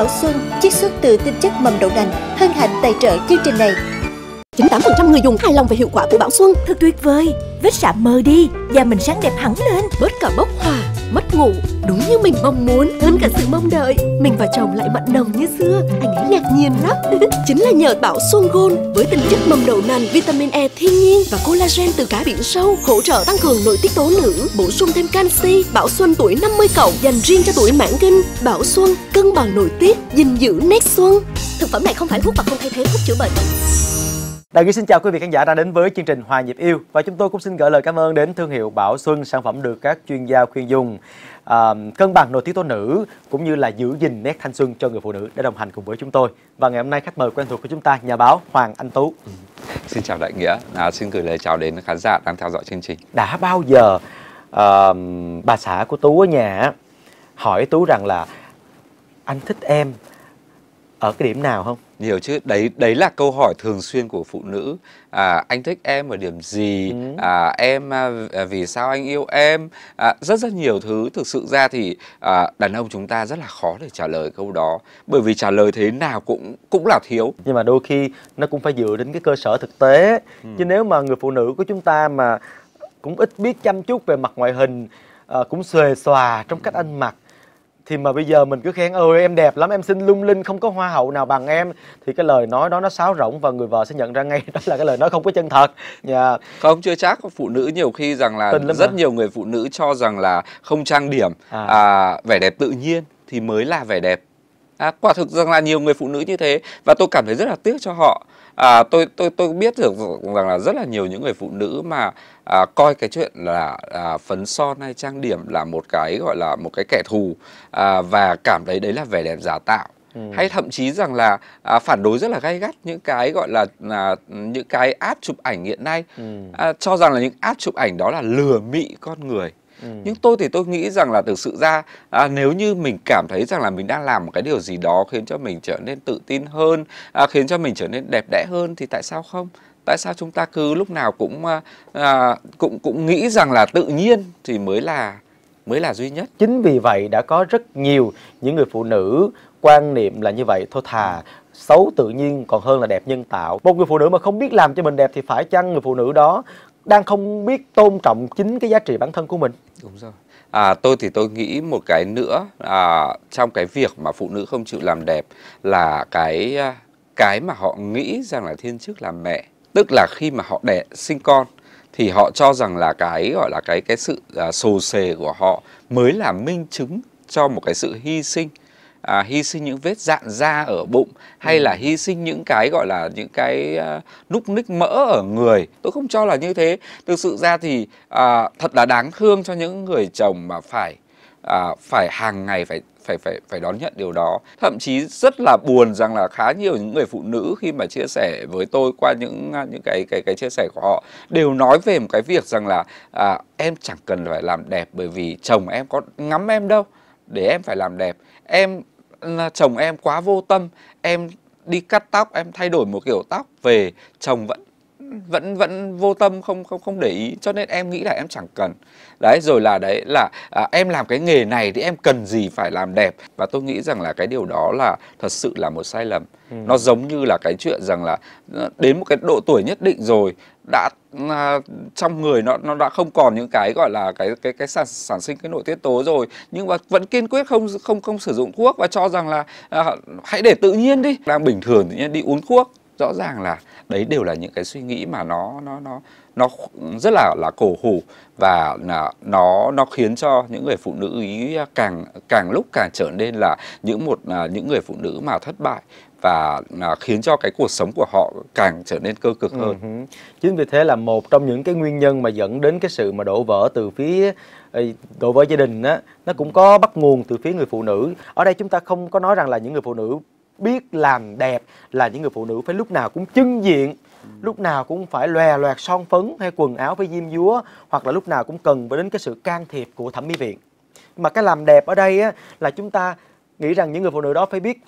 Bảo Xuân chiết xuất từ tinh chất mầm đậu nành hân hạnh tài trợ chương trình này. 98% người dùng hài lòng về hiệu quả của Bảo Xuân. Thật tuyệt vời, vết sạm mờ đi, da mình sáng đẹp hẳn lên, bớt cả bốc hòa mất ngủ đúng như mình mong muốn hơn cả sự mong đợi mình và chồng lại mặn nồng như xưa anh ấy ngạc nhiên lắm chính là nhờ bảo songgon với tinh chất mầm đậu nành vitamin e thiên nhiên và collagen từ cá biển sâu hỗ trợ tăng cường nội tiết tố nữ bổ sung thêm canxi bảo xuân tuổi 50 cộng dành riêng cho tuổi mãn kinh bảo xuân cân bằng nội tiết gìn giữ nét xuân thực phẩm này không phải thuốc và không thay thế thuốc chữa bệnh Đại nghĩa xin chào quý vị khán giả đã đến với chương trình Hòa nhịp yêu và chúng tôi cũng xin gửi lời cảm ơn đến thương hiệu Bảo Xuân sản phẩm được các chuyên gia khuyên dùng à, cân bằng nội tiết tố nữ cũng như là giữ gìn nét thanh xuân cho người phụ nữ để đồng hành cùng với chúng tôi và ngày hôm nay khách mời quen thuộc của chúng ta nhà báo Hoàng Anh Tú. Ừ. Xin chào Đại Nghĩa, à, xin gửi lời chào đến khán giả đang theo dõi chương trình. Đã bao giờ à, bà xã của Tú ở nhà hỏi Tú rằng là anh thích em ở cái điểm nào không nhiều chứ đấy đấy là câu hỏi thường xuyên của phụ nữ à, anh thích em ở điểm gì ừ. à, em à, à, vì sao anh yêu em à, rất rất nhiều thứ thực sự ra thì à, đàn ông chúng ta rất là khó để trả lời câu đó bởi vì trả lời thế nào cũng cũng là thiếu nhưng mà đôi khi nó cũng phải dựa đến cái cơ sở thực tế ừ. chứ nếu mà người phụ nữ của chúng ta mà cũng ít biết chăm chút về mặt ngoại hình à, cũng xuề xòa trong cách ừ. ăn mặc thì mà bây giờ mình cứ khen ơi em đẹp lắm em xinh lung linh không có hoa hậu nào bằng em thì cái lời nói đó nó sáo rỗng và người vợ sẽ nhận ra ngay đó là cái lời nói không có chân thật nhà dạ. yeah. không chưa chắc phụ nữ nhiều khi rằng là rất hả? nhiều người phụ nữ cho rằng là không trang điểm à. À, vẻ đẹp tự nhiên thì mới là vẻ đẹp à, quả thực rằng là nhiều người phụ nữ như thế và tôi cảm thấy rất là tiếc cho họ à, tôi tôi tôi biết được rằng là rất là nhiều những người phụ nữ mà à, coi cái chuyện là à, phấn son hay trang điểm là một cái gọi là một cái kẻ thù à, và cảm thấy đấy là vẻ đẹp giả tạo Ừ. hay thậm chí rằng là à, phản đối rất là gay gắt những cái gọi là à, những cái app chụp ảnh hiện nay ừ. à, cho rằng là những app chụp ảnh đó là lừa mị con người Ừ. nhưng tôi thì tôi nghĩ rằng là thực sự ra à, nếu như mình cảm thấy rằng là mình đang làm một cái điều gì đó khiến cho mình trở nên tự tin hơn à, khiến cho mình trở nên đẹp đẽ hơn thì tại sao không tại sao chúng ta cứ lúc nào cũng à, à, cũng cũng nghĩ rằng là tự nhiên thì mới là mới là duy nhất chính vì vậy đã có rất nhiều những người phụ nữ quan niệm là như vậy thôi thà xấu tự nhiên còn hơn là đẹp nhân tạo một người phụ nữ mà không biết làm cho mình đẹp thì phải chăng người phụ nữ đó đang không biết tôn trọng chính cái giá trị bản thân của mình đúng rồi à, tôi thì tôi nghĩ một cái nữa à, trong cái việc mà phụ nữ không chịu làm đẹp là cái à, cái mà họ nghĩ rằng là thiên chức làm mẹ tức là khi mà họ đẻ sinh con thì họ cho rằng là cái gọi là cái cái sự à, sồ sề của họ mới là minh chứng cho một cái sự hy sinh à, hy sinh những vết dạn da ở bụng hay ừ. là hy sinh những cái gọi là những cái à, núc ních mỡ ở người tôi không cho là như thế thực sự ra thì à, thật là đáng thương cho những người chồng mà phải à, phải hàng ngày phải phải phải phải đón nhận điều đó thậm chí rất là buồn rằng là khá nhiều những người phụ nữ khi mà chia sẻ với tôi qua những à, những cái cái cái chia sẻ của họ đều nói về một cái việc rằng là à, em chẳng cần phải làm đẹp bởi vì chồng em có ngắm em đâu để em phải làm đẹp em chồng em quá vô tâm em đi cắt tóc em thay đổi một kiểu tóc về chồng vẫn vẫn vẫn vô tâm không không không để ý cho nên em nghĩ là em chẳng cần đấy rồi là đấy là à, em làm cái nghề này thì em cần gì phải làm đẹp và tôi nghĩ rằng là cái điều đó là thật sự là một sai lầm ừ. nó giống như là cái chuyện rằng là ờ, đến một cái độ tuổi nhất định rồi đã à, trong người nó nó đã không còn những cái gọi là cái cái cái sản, sản sinh cái nội tiết tố rồi nhưng mà vẫn kiên quyết không không không sử dụng thuốc và cho rằng là à, hãy để tự nhiên đi đang bình thường thì nhiên đi uống thuốc rõ ràng là đấy đều là những cái suy nghĩ mà nó nó nó nó rất là là cổ hủ và là nó nó khiến cho những người phụ nữ ý càng càng lúc càng trở nên là những một à, những người phụ nữ mà thất bại và à, khiến cho cái cuộc sống của họ càng trở nên cơ cực hơn. Ừ. Chính vì thế là một trong những cái nguyên nhân mà dẫn đến cái sự mà đổ vỡ từ phía đổ vỡ gia đình á nó cũng có bắt nguồn từ phía người phụ nữ. Ở đây chúng ta không có nói rằng là những người phụ nữ biết làm đẹp là những người phụ nữ phải lúc nào cũng chân diện lúc nào cũng phải lòe loẹt son phấn hay quần áo với diêm dúa hoặc là lúc nào cũng cần phải đến cái sự can thiệp của thẩm mỹ viện mà cái làm đẹp ở đây á, là chúng ta nghĩ rằng những người phụ nữ đó phải biết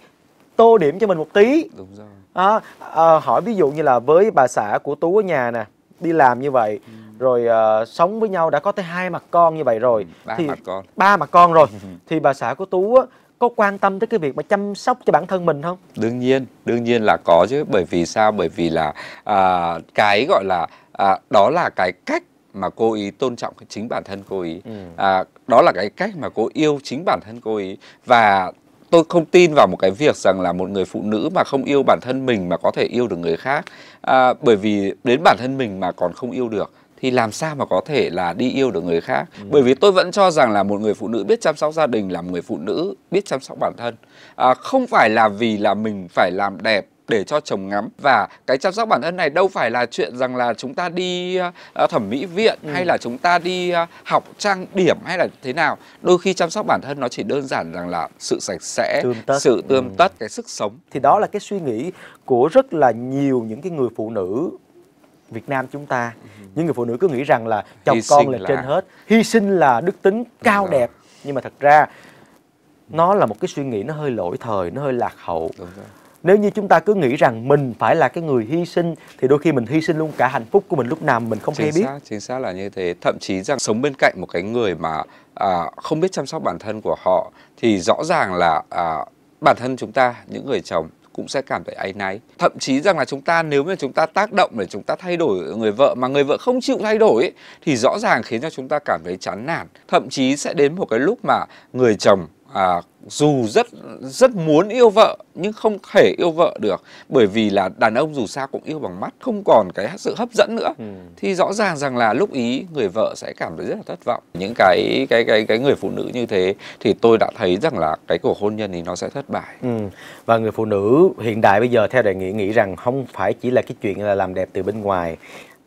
tô điểm cho mình một tí Đúng rồi. À, à, hỏi ví dụ như là với bà xã của tú ở nhà nè đi làm như vậy ừ. rồi à, sống với nhau đã có tới hai mặt con như vậy rồi ừ, ba thì mặt con ba mặt con rồi thì bà xã của tú á, có quan tâm tới cái việc mà chăm sóc cho bản thân mình không đương nhiên đương nhiên là có chứ bởi vì sao bởi vì là à, cái gọi là à, đó là cái cách mà cô ý tôn trọng chính bản thân cô ý ừ. à, đó là cái cách mà cô yêu chính bản thân cô ý và tôi không tin vào một cái việc rằng là một người phụ nữ mà không yêu bản thân mình mà có thể yêu được người khác à, bởi vì đến bản thân mình mà còn không yêu được thì làm sao mà có thể là đi yêu được người khác ừ. bởi vì tôi vẫn cho rằng là một người phụ nữ biết chăm sóc gia đình là một người phụ nữ biết chăm sóc bản thân à, không phải là vì là mình phải làm đẹp để cho chồng ngắm và cái chăm sóc bản thân này đâu phải là chuyện rằng là chúng ta đi uh, thẩm mỹ viện ừ. hay là chúng ta đi uh, học trang điểm hay là thế nào đôi khi chăm sóc bản thân nó chỉ đơn giản rằng là sự sạch sẽ tươm tất. sự tươm ừ. tất cái sức sống thì đó là cái suy nghĩ của rất là nhiều những cái người phụ nữ Việt Nam chúng ta ừ. những người phụ nữ cứ nghĩ rằng là chồng hy con là, là trên hết hy sinh là đức tính cao đẹp nhưng mà thật ra nó là một cái suy nghĩ nó hơi lỗi thời nó hơi lạc hậu nếu như chúng ta cứ nghĩ rằng mình phải là cái người hy sinh thì đôi khi mình hy sinh luôn cả hạnh phúc của mình lúc nào mình không hay biết chính xác là như thế thậm chí rằng sống bên cạnh một cái người mà à, không biết chăm sóc bản thân của họ thì rõ ràng là à, bản thân chúng ta những người chồng cũng sẽ cảm thấy áy náy thậm chí rằng là chúng ta nếu mà chúng ta tác động để chúng ta thay đổi người vợ mà người vợ không chịu thay đổi ấy, thì rõ ràng khiến cho chúng ta cảm thấy chán nản thậm chí sẽ đến một cái lúc mà người chồng à, dù rất rất muốn yêu vợ nhưng không thể yêu vợ được bởi vì là đàn ông dù sao cũng yêu bằng mắt không còn cái sự hấp dẫn nữa ừ. thì rõ ràng rằng là lúc ý người vợ sẽ cảm thấy rất là thất vọng những cái cái cái cái người phụ nữ như thế thì tôi đã thấy rằng là cái cuộc hôn nhân thì nó sẽ thất bại ừ. và người phụ nữ hiện đại bây giờ theo đại nghĩa nghĩ rằng không phải chỉ là cái chuyện là làm đẹp từ bên ngoài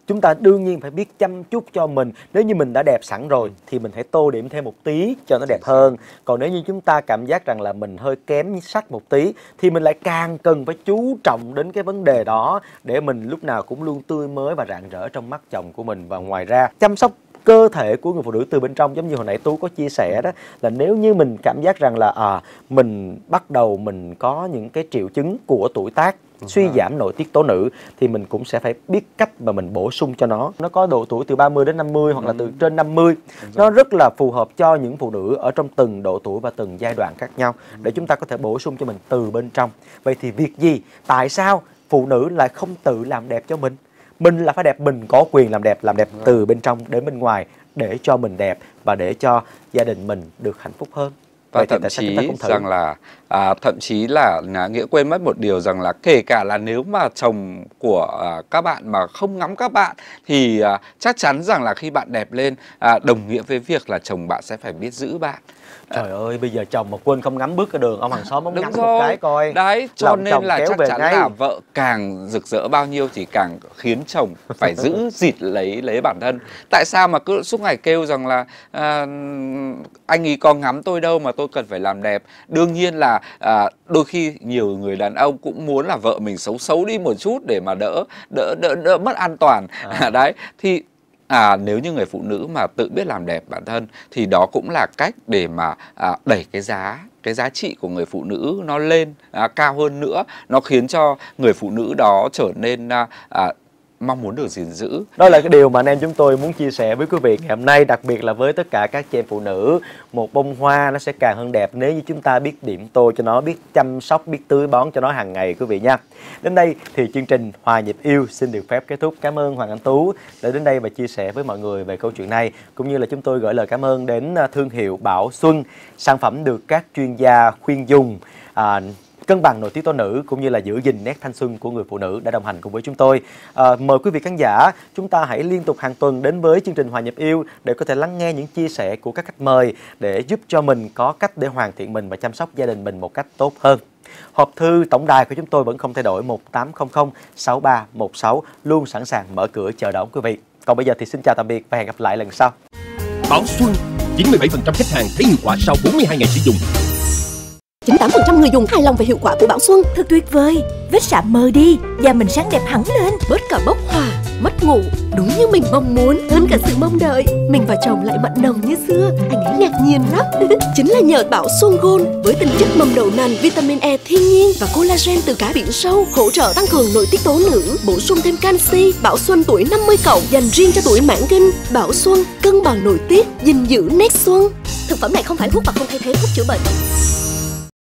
chúng ta đương nhiên phải biết chăm chút cho mình nếu như mình đã đẹp sẵn rồi thì mình phải tô điểm thêm một tí cho nó đẹp hơn còn nếu như chúng ta cảm giác rằng là mình hơi kém sắc một tí thì mình lại càng cần phải chú trọng đến cái vấn đề đó để mình lúc nào cũng luôn tươi mới và rạng rỡ trong mắt chồng của mình và ngoài ra chăm sóc cơ thể của người phụ nữ từ bên trong giống như hồi nãy tú có chia sẻ đó là nếu như mình cảm giác rằng là à mình bắt đầu mình có những cái triệu chứng của tuổi tác suy giảm nội tiết tố nữ thì mình cũng sẽ phải biết cách mà mình bổ sung cho nó. Nó có độ tuổi từ 30 đến 50 hoặc là ừ. từ trên 50. Nó rất là phù hợp cho những phụ nữ ở trong từng độ tuổi và từng giai đoạn khác nhau ừ. để chúng ta có thể bổ sung cho mình từ bên trong. Vậy thì việc gì? Tại sao phụ nữ lại không tự làm đẹp cho mình? Mình là phải đẹp, mình có quyền làm đẹp, làm đẹp từ bên trong đến bên ngoài để cho mình đẹp và để cho gia đình mình được hạnh phúc hơn. Và Vậy thậm thì tại sao chí chúng ta cũng thử? rằng là à, thậm chí là à, nghĩa quên mất một điều rằng là kể cả là nếu mà chồng của à, các bạn mà không ngắm các bạn thì à, chắc chắn rằng là khi bạn đẹp lên à, đồng nghĩa với việc là chồng bạn sẽ phải biết giữ bạn à. trời ơi bây giờ chồng mà quên không ngắm bước cái đường ông hàng xóm ông ngắm rồi. một cái coi đấy cho Lòng nên là chắc chắn ngay. là vợ càng rực rỡ bao nhiêu thì càng khiến chồng phải giữ dịt lấy lấy bản thân tại sao mà cứ suốt ngày kêu rằng là à, anh ấy có ngắm tôi đâu mà tôi cần phải làm đẹp đương nhiên là à, đôi khi nhiều người đàn ông cũng muốn là vợ mình xấu xấu đi một chút để mà đỡ đỡ đỡ, đỡ mất an toàn à. à. đấy thì à, nếu như người phụ nữ mà tự biết làm đẹp bản thân thì đó cũng là cách để mà à, đẩy cái giá cái giá trị của người phụ nữ nó lên à, cao hơn nữa nó khiến cho người phụ nữ đó trở nên à, à mong muốn được gìn giữ đó là cái điều mà anh em chúng tôi muốn chia sẻ với quý vị ngày hôm nay đặc biệt là với tất cả các chị em phụ nữ một bông hoa nó sẽ càng hơn đẹp nếu như chúng ta biết điểm tô cho nó biết chăm sóc biết tưới bón cho nó hàng ngày quý vị nha đến đây thì chương trình hòa nhịp yêu xin được phép kết thúc cảm ơn hoàng anh tú đã đến đây và chia sẻ với mọi người về câu chuyện này cũng như là chúng tôi gửi lời cảm ơn đến à, thương hiệu bảo xuân sản phẩm được các chuyên gia khuyên dùng à, cân bằng nội tiết tố nữ cũng như là giữ gìn nét thanh xuân của người phụ nữ đã đồng hành cùng với chúng tôi. À, mời quý vị khán giả chúng ta hãy liên tục hàng tuần đến với chương trình Hòa nhập yêu để có thể lắng nghe những chia sẻ của các khách mời để giúp cho mình có cách để hoàn thiện mình và chăm sóc gia đình mình một cách tốt hơn. Hộp thư tổng đài của chúng tôi vẫn không thay đổi 1800 6316 luôn sẵn sàng mở cửa chờ đón quý vị. Còn bây giờ thì xin chào tạm biệt và hẹn gặp lại lần sau. Bảo Xuân, 97% khách hàng thấy hiệu quả sau 42 ngày sử dụng. 98% người dùng hài lòng về hiệu quả của Bảo Xuân Thật tuyệt vời Vết sạm mờ đi Da mình sáng đẹp hẳn lên Bớt cả bốc hòa Mất ngủ Đúng như mình mong muốn Hơn cả sự mong đợi Mình và chồng lại mặn nồng như xưa Anh ấy ngạc nhiên lắm Chính là nhờ Bảo Xuân Gold Với tinh chất mầm đậu nành Vitamin E thiên nhiên Và collagen từ cá biển sâu Hỗ trợ tăng cường nội tiết tố nữ Bổ sung thêm canxi Bảo Xuân tuổi 50 cộng Dành riêng cho tuổi mãn kinh Bảo Xuân Cân bằng nội tiết gìn giữ nét xuân Thực phẩm này không phải thuốc và không thay thế thuốc chữa bệnh